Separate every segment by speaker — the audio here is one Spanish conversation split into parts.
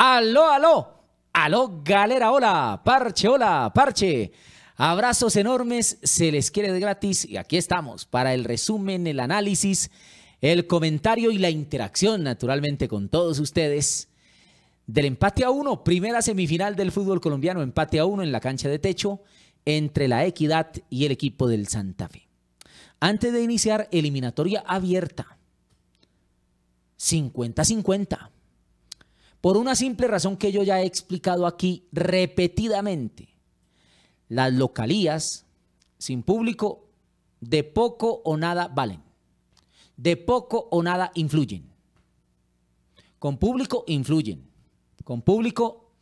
Speaker 1: Aló, aló, aló, galera, hola, parche, hola, parche. Abrazos enormes, se les quiere de gratis y aquí estamos para el resumen, el análisis, el comentario y la interacción naturalmente con todos ustedes. Del empate a uno, primera semifinal del fútbol colombiano, empate a uno en la cancha de techo entre la Equidad y el equipo del Santa Fe. Antes de iniciar eliminatoria abierta, 50-50. Por una simple razón que yo ya he explicado aquí repetidamente. Las localías sin público de poco o nada valen. De poco o nada influyen. Con público influyen. Con público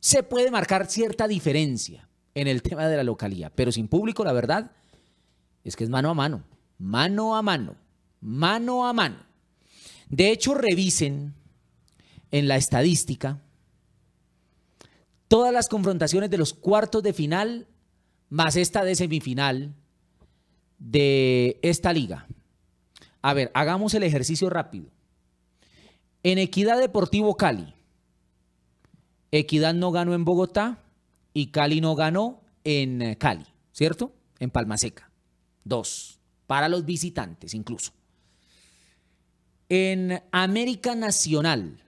Speaker 1: se puede marcar cierta diferencia en el tema de la localía, pero sin público la verdad es que es mano a mano, mano a mano, mano a mano. De hecho, revisen en la estadística, todas las confrontaciones de los cuartos de final, más esta de semifinal de esta liga. A ver, hagamos el ejercicio rápido. En Equidad Deportivo Cali, Equidad no ganó en Bogotá y Cali no ganó en eh, Cali, ¿cierto? En Palma Seca. Dos, para los visitantes incluso. En América Nacional,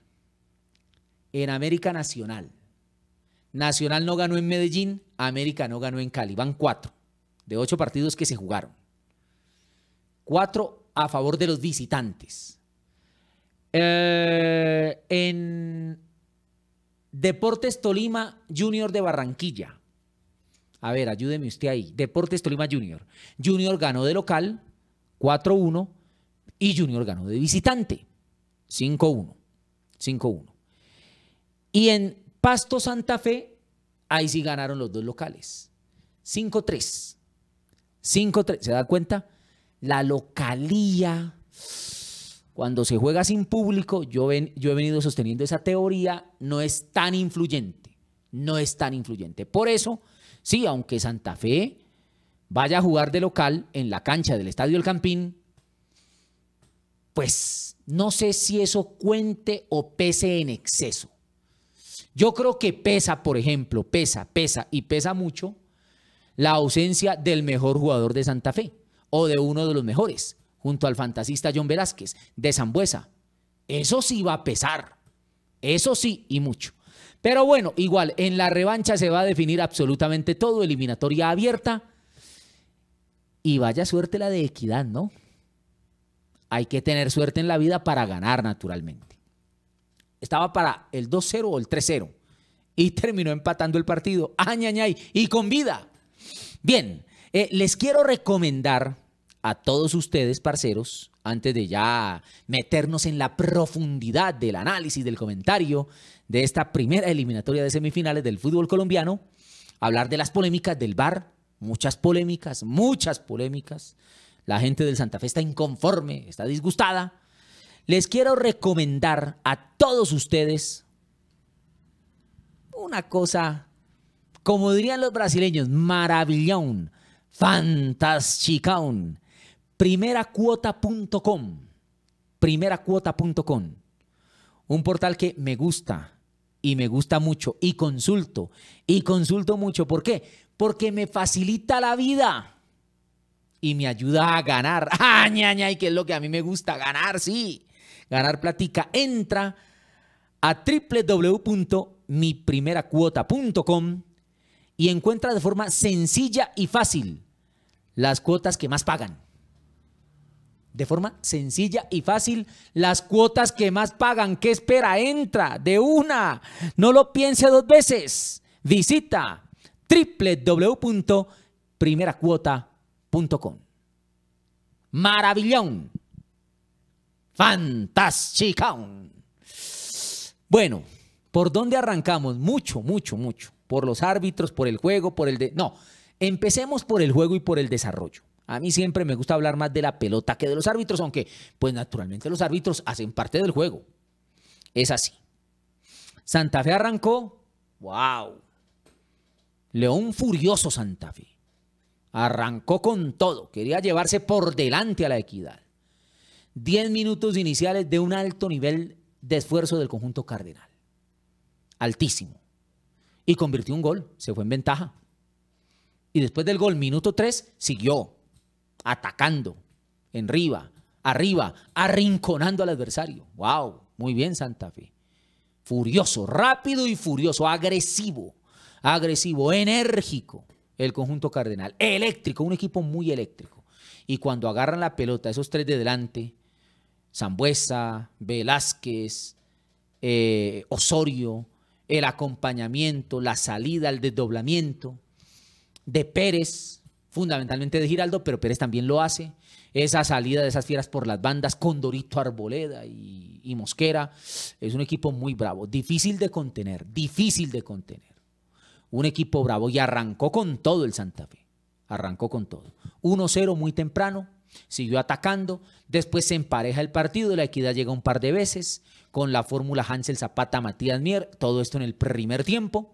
Speaker 1: en América Nacional. Nacional no ganó en Medellín, América no ganó en Cali. Van cuatro de ocho partidos que se jugaron. Cuatro a favor de los visitantes. Eh, en Deportes Tolima Junior de Barranquilla. A ver, ayúdeme usted ahí. Deportes Tolima Junior. Junior ganó de local 4-1 y Junior ganó de visitante 5-1. 5-1. Y en Pasto Santa Fe, ahí sí ganaron los dos locales. 5-3. 5-3. ¿Se da cuenta? La localía, cuando se juega sin público, yo, yo he venido sosteniendo esa teoría, no es tan influyente. No es tan influyente. Por eso, sí, aunque Santa Fe vaya a jugar de local en la cancha del Estadio El Campín, pues no sé si eso cuente o pese en exceso. Yo creo que pesa, por ejemplo, pesa, pesa y pesa mucho la ausencia del mejor jugador de Santa Fe o de uno de los mejores, junto al fantasista John Velázquez, de Zambuesa. Eso sí va a pesar. Eso sí, y mucho. Pero bueno, igual, en la revancha se va a definir absolutamente todo, eliminatoria abierta. Y vaya suerte la de equidad, ¿no? Hay que tener suerte en la vida para ganar, naturalmente estaba para el 2-0 o el 3-0 y terminó empatando el partido. ¡Añañay! Y con vida. Bien, eh, les quiero recomendar a todos ustedes, parceros, antes de ya meternos en la profundidad del análisis, del comentario de esta primera eliminatoria de semifinales del fútbol colombiano, hablar de las polémicas del VAR, muchas polémicas, muchas polémicas. La gente del Santa Fe está inconforme, está disgustada les quiero recomendar a todos ustedes una cosa, como dirían los brasileños, maravillón, fantasticón, primeracuota.com, primeracuota.com, un portal que me gusta y me gusta mucho y consulto y consulto mucho. ¿Por qué? Porque me facilita la vida y me ayuda a ganar. ¡Ah, Y que es lo que a mí me gusta, ganar, sí ganar platica, entra a www.miprimeracuota.com y encuentra de forma sencilla y fácil las cuotas que más pagan. De forma sencilla y fácil, las cuotas que más pagan. ¿Qué espera? Entra de una. No lo piense dos veces. Visita www.primeracuota.com. Maravillón. Fantástica. Bueno, ¿por dónde arrancamos? Mucho, mucho, mucho. Por los árbitros, por el juego, por el... De... No, empecemos por el juego y por el desarrollo. A mí siempre me gusta hablar más de la pelota que de los árbitros, aunque pues naturalmente los árbitros hacen parte del juego. Es así. Santa Fe arrancó, wow. León furioso Santa Fe. Arrancó con todo, quería llevarse por delante a la equidad. 10 minutos iniciales de un alto nivel de esfuerzo del conjunto cardenal. Altísimo. Y convirtió un gol, se fue en ventaja. Y después del gol, minuto 3, siguió atacando, en riba, arriba, arrinconando al adversario. ¡Wow! Muy bien, Santa Fe. Furioso, rápido y furioso, agresivo, agresivo, enérgico el conjunto cardenal. Eléctrico, un equipo muy eléctrico. Y cuando agarran la pelota, esos tres de delante, Zambuesa, Velázquez, eh, Osorio, el acompañamiento, la salida, el desdoblamiento de Pérez, fundamentalmente de Giraldo, pero Pérez también lo hace. Esa salida de esas fieras por las bandas con Dorito Arboleda y, y Mosquera es un equipo muy bravo, difícil de contener, difícil de contener. Un equipo bravo y arrancó con todo el Santa Fe, arrancó con todo. 1-0 muy temprano, siguió atacando, Después se empareja el partido, la equidad llega un par de veces, con la fórmula Hansel Zapata Matías Mier, todo esto en el primer tiempo.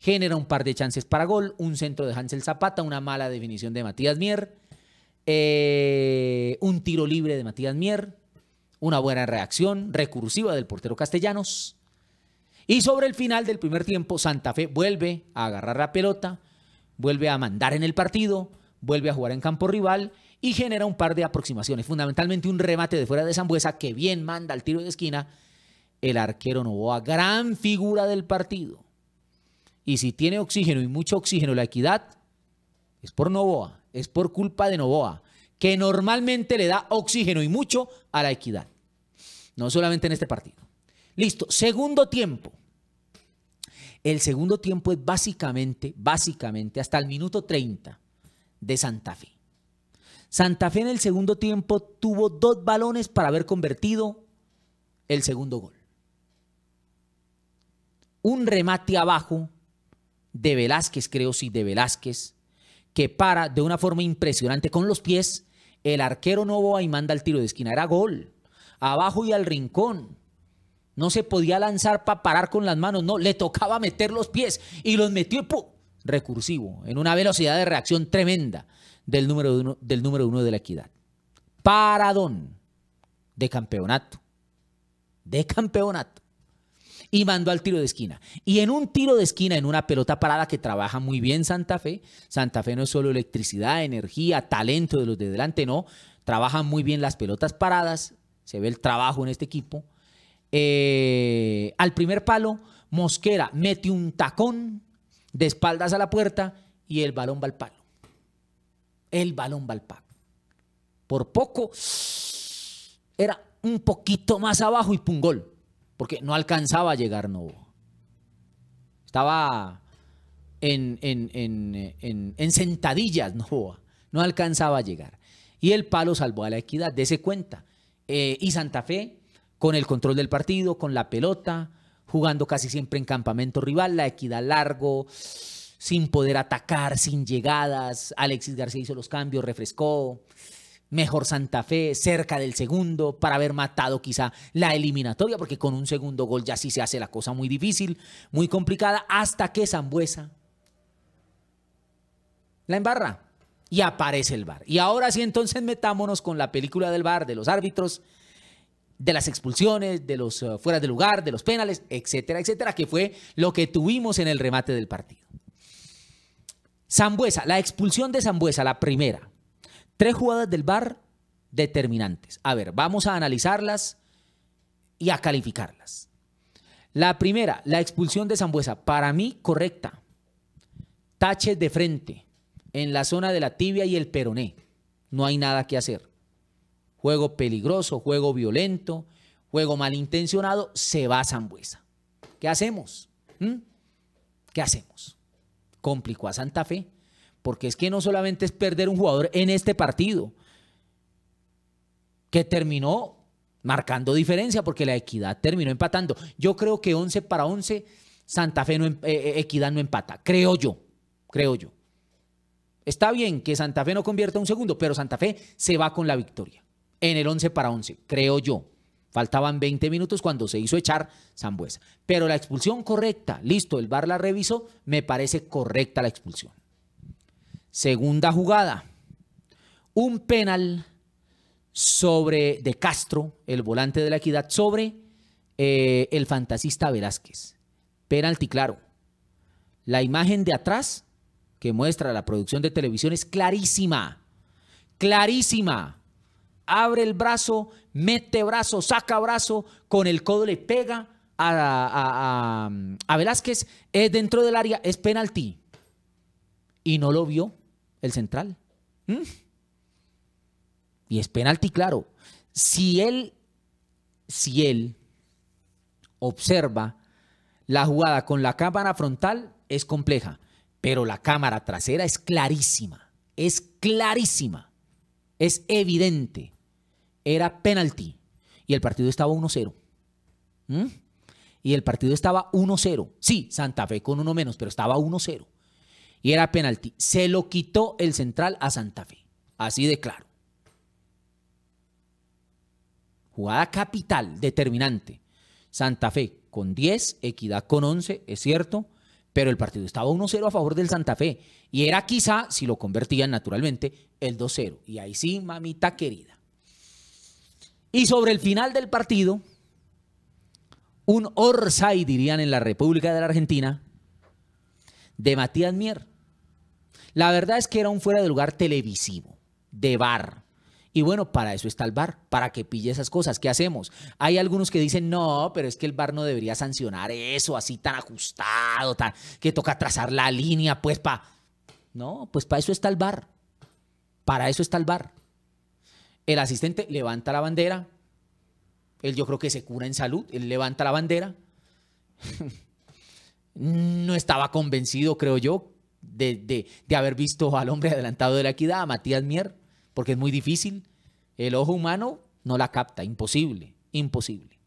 Speaker 1: Genera un par de chances para gol, un centro de Hansel Zapata, una mala definición de Matías Mier, eh, un tiro libre de Matías Mier, una buena reacción recursiva del portero Castellanos. Y sobre el final del primer tiempo, Santa Fe vuelve a agarrar la pelota, vuelve a mandar en el partido, vuelve a jugar en campo rival y genera un par de aproximaciones, fundamentalmente un remate de fuera de Zambuesa que bien manda al tiro de esquina el arquero Novoa, gran figura del partido. Y si tiene oxígeno y mucho oxígeno la equidad, es por Novoa, es por culpa de Novoa, que normalmente le da oxígeno y mucho a la equidad. No solamente en este partido. Listo, segundo tiempo. El segundo tiempo es básicamente, básicamente hasta el minuto 30 de Santa Fe. Santa Fe en el segundo tiempo tuvo dos balones para haber convertido el segundo gol. Un remate abajo de Velázquez, creo sí, de Velázquez, que para de una forma impresionante con los pies. El arquero no va y manda el tiro de esquina. Era gol. Abajo y al rincón. No se podía lanzar para parar con las manos. No, le tocaba meter los pies y los metió y recursivo, en una velocidad de reacción tremenda del número uno, del número de la equidad. Paradón de campeonato. De campeonato. Y mandó al tiro de esquina. Y en un tiro de esquina, en una pelota parada que trabaja muy bien Santa Fe, Santa Fe no es solo electricidad, energía, talento de los de delante, no. Trabajan muy bien las pelotas paradas. Se ve el trabajo en este equipo. Eh, al primer palo, Mosquera mete un tacón de espaldas a la puerta y el balón va al palo. El balón va al palo. Por poco era un poquito más abajo y pum gol, porque no alcanzaba a llegar no Estaba en, en, en, en sentadillas Novoa, no alcanzaba a llegar. Y el palo salvó a la equidad, ese cuenta. Eh, y Santa Fe, con el control del partido, con la pelota, jugando casi siempre en campamento rival, la equidad largo, sin poder atacar, sin llegadas. Alexis García hizo los cambios, refrescó. Mejor Santa Fe, cerca del segundo, para haber matado quizá la eliminatoria, porque con un segundo gol ya sí se hace la cosa muy difícil, muy complicada, hasta que Zambuesa la embarra y aparece el bar. Y ahora sí, entonces metámonos con la película del bar, de los árbitros, de las expulsiones, de los eh, fuera de lugar, de los penales, etcétera, etcétera, que fue lo que tuvimos en el remate del partido. Zambuesa, la expulsión de Zambuesa, la primera. Tres jugadas del bar determinantes. A ver, vamos a analizarlas y a calificarlas. La primera, la expulsión de Zambuesa, para mí correcta. Taches de frente en la zona de la tibia y el peroné. No hay nada que hacer juego peligroso, juego violento, juego malintencionado, se va a Zambuesa. ¿Qué hacemos? ¿Mm? ¿Qué hacemos? Complicó a Santa Fe, porque es que no solamente es perder un jugador en este partido, que terminó marcando diferencia, porque la equidad terminó empatando. Yo creo que 11 para 11, Santa Fe no, em, eh, eh, equidad no empata, creo yo, creo yo. Está bien que Santa Fe no convierta un segundo, pero Santa Fe se va con la victoria en el 11 para 11, creo yo. Faltaban 20 minutos cuando se hizo echar Zambuesa. Pero la expulsión correcta, listo, el VAR la revisó, me parece correcta la expulsión. Segunda jugada, un penal sobre de Castro, el volante de la equidad, sobre eh, el fantasista Velázquez. Penalti claro. La imagen de atrás que muestra la producción de televisión es clarísima, clarísima abre el brazo, mete brazo, saca brazo, con el codo le pega a, Velázquez, es dentro del área, es penalti. Y no lo vio el central. ¿Mm? Y es penalti, claro. Si él, si él observa la jugada con la cámara frontal, es compleja, pero la cámara trasera es clarísima, es clarísima, es evidente era penalti y el partido estaba 1-0. ¿Mm? Y el partido estaba 1-0. Sí, Santa Fe con uno menos, pero estaba 1-0. Y era penalti. Se lo quitó el central a Santa Fe. Así de claro. Jugada capital, determinante. Santa Fe con 10, Equidad con 11, es cierto, pero el partido estaba 1-0 a favor del Santa Fe. Y era quizá, si lo convertían naturalmente, el 2-0. Y ahí sí, mamita querida. Y sobre el final del partido, un orsay, dirían en la República de la Argentina, de Matías Mier. La verdad es que era un fuera de lugar televisivo, de bar. Y bueno, para eso está el bar, para que pille esas cosas. ¿Qué hacemos? Hay algunos que dicen, no, pero es que el bar no debería sancionar eso así tan ajustado, tan, que toca trazar la línea, pues para... No, pues para eso está el bar. Para eso está el bar. El asistente levanta la bandera. Él yo creo que se cura en salud. Él levanta la bandera. no estaba convencido, creo yo, de, de, haber visto al hombre adelantado de la equidad, a Matías Mier, porque es muy difícil. El ojo humano no la capta, imposible, imposible.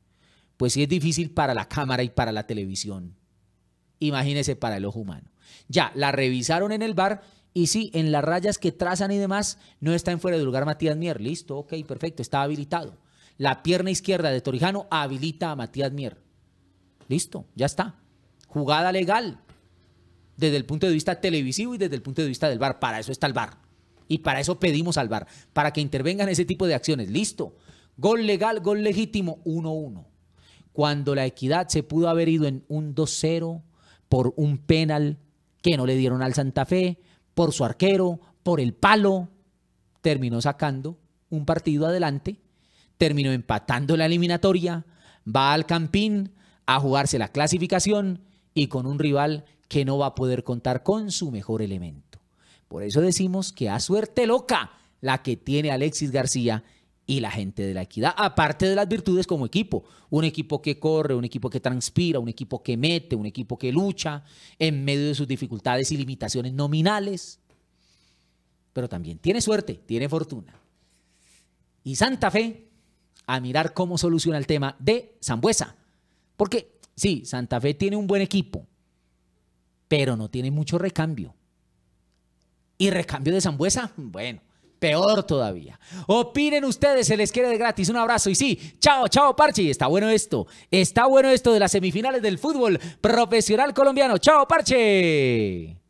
Speaker 1: Pues sí es difícil para la cámara y para la televisión. Imagínese para el ojo humano. Ya, la revisaron en el bar y sí, en las rayas que trazan y demás, no está en fuera de lugar Matías Mier. Listo, ok, perfecto, está habilitado. La pierna izquierda de Torijano habilita a Matías Mier. Listo, ya está. Jugada legal desde el punto de vista televisivo y desde el punto de vista del VAR. Para eso está el VAR. Y para eso pedimos al VAR, para que intervengan ese tipo de acciones. Listo. Gol legal, gol legítimo, 1-1. Cuando la equidad se pudo haber ido en un 2-0 por un penal que no le dieron al Santa Fe, por su arquero, por el palo, terminó sacando un partido adelante, terminó empatando la eliminatoria, va al Campín a jugarse la clasificación y con un rival que no va a poder contar con su mejor elemento. Por eso decimos que a suerte loca la que tiene Alexis García y la gente de la equidad, aparte de las virtudes como equipo, un equipo que corre, un equipo que transpira, un equipo que mete, un equipo que lucha en medio de sus dificultades y limitaciones nominales, pero también tiene suerte, tiene fortuna. Y Santa Fe a mirar cómo soluciona el tema de Zambuesa, porque sí, Santa Fe tiene un buen equipo, pero no tiene mucho recambio. Y recambio de Zambuesa, bueno, peor todavía. Opinen ustedes, se les quiere de gratis. Un abrazo y sí, chao, chao, Parche. Está bueno esto, está bueno esto de las semifinales del fútbol profesional colombiano. Chao, Parche.